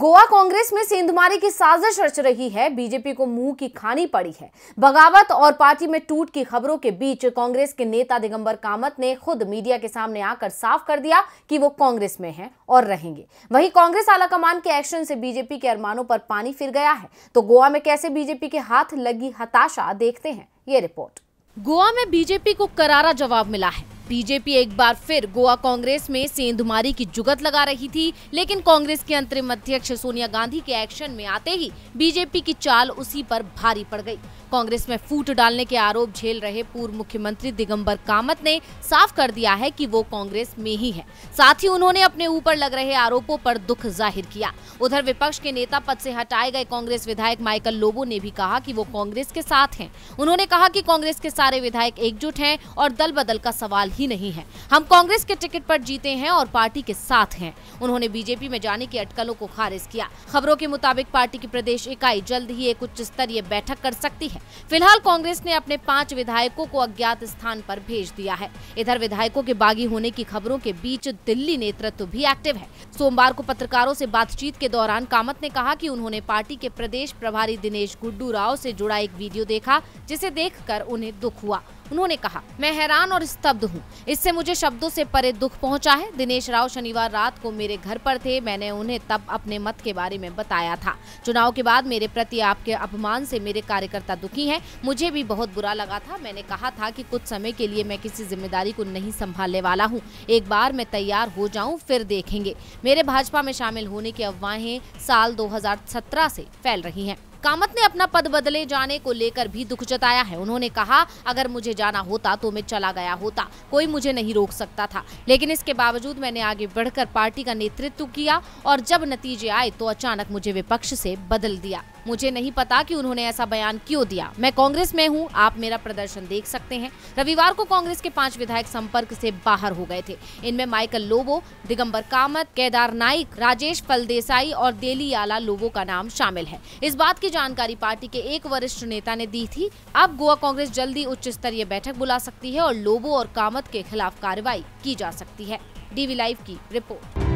गोवा कांग्रेस में सेंधमारी की साजिश रच रही है बीजेपी को मुंह की खानी पड़ी है बगावत और पार्टी में टूट की खबरों के बीच कांग्रेस के नेता दिगंबर कामत ने खुद मीडिया के सामने आकर साफ कर दिया कि वो कांग्रेस में हैं और रहेंगे वहीं कांग्रेस आलाकमान के एक्शन से बीजेपी के अरमानों पर पानी फिर गया है तो गोवा में कैसे बीजेपी के हाथ लगी हताशा देखते हैं ये रिपोर्ट गोवा में बीजेपी को करारा जवाब मिला है बीजेपी एक बार फिर गोवा कांग्रेस में सेंधुमारी की जुगत लगा रही थी लेकिन कांग्रेस के अंतरिम अध्यक्ष सोनिया गांधी के एक्शन में आते ही बीजेपी की चाल उसी पर भारी पड़ गई कांग्रेस में फूट डालने के आरोप झेल रहे पूर्व मुख्यमंत्री दिगंबर कामत ने साफ कर दिया है कि वो कांग्रेस में ही है साथ ही उन्होंने अपने ऊपर लग रहे आरोपों पर दुख जाहिर किया उधर विपक्ष के नेता पद से हटाए गए कांग्रेस विधायक माइकल लोबो ने भी कहा कि वो कांग्रेस के साथ हैं उन्होंने कहा कि कांग्रेस के सारे विधायक एकजुट हैं और दल बदल का सवाल ही ही नहीं है हम कांग्रेस के टिकट पर जीते हैं और पार्टी के साथ हैं उन्होंने बीजेपी में जाने की अटकलों को खारिज किया खबरों के मुताबिक पार्टी की प्रदेश इकाई जल्द ही एक उच्च स्तरीय बैठक कर सकती है फिलहाल कांग्रेस ने अपने पाँच विधायकों को अज्ञात स्थान पर भेज दिया है इधर विधायकों के बागी होने की खबरों के बीच दिल्ली नेतृत्व भी एक्टिव है सोमवार को पत्रकारों ऐसी बातचीत के दौरान कामत ने कहा की उन्होंने पार्टी के प्रदेश प्रभारी दिनेश गुड्डू राव ऐसी जुड़ा एक वीडियो देखा जिसे देखकर उन्हें दुख हुआ उन्होंने कहा मैं हैरान और स्तब्ध हूँ इससे मुझे शब्दों से परे दुख पहुँचा है दिनेश राव शनिवार रात को मेरे घर पर थे मैंने उन्हें तब अपने मत के बारे में बताया था चुनाव के बाद मेरे प्रति आपके अपमान से मेरे कार्यकर्ता दुखी हैं मुझे भी बहुत बुरा लगा था मैंने कहा था कि कुछ समय के लिए मैं किसी जिम्मेदारी को नहीं संभालने वाला हूँ एक बार मैं तैयार हो जाऊँ फिर देखेंगे मेरे भाजपा में शामिल होने की अफवाहें साल दो हजार फैल रही है कामत ने अपना पद बदले जाने को लेकर भी दुख जताया है उन्होंने कहा अगर मुझे जाना होता तो मैं चला गया होता कोई मुझे नहीं रोक सकता था लेकिन इसके बावजूद मैंने आगे बढ़कर पार्टी का नेतृत्व किया और जब नतीजे आए तो अचानक मुझे विपक्ष से बदल दिया मुझे नहीं पता कि उन्होंने ऐसा बयान क्यों दिया मैं कांग्रेस में हूं आप मेरा प्रदर्शन देख सकते हैं रविवार को कांग्रेस के पांच विधायक संपर्क से बाहर हो गए थे इनमें माइकल लोबो दिगंबर कामत केदार नाइक राजेश फलदेसाई और देली आला लोबो का नाम शामिल है इस बात की जानकारी पार्टी के एक वरिष्ठ नेता ने दी थी अब गोवा कांग्रेस जल्दी उच्च स्तरीय बैठक बुला सकती है और लोबो और कामत के खिलाफ कार्रवाई की जा सकती है डीवी लाइव की रिपोर्ट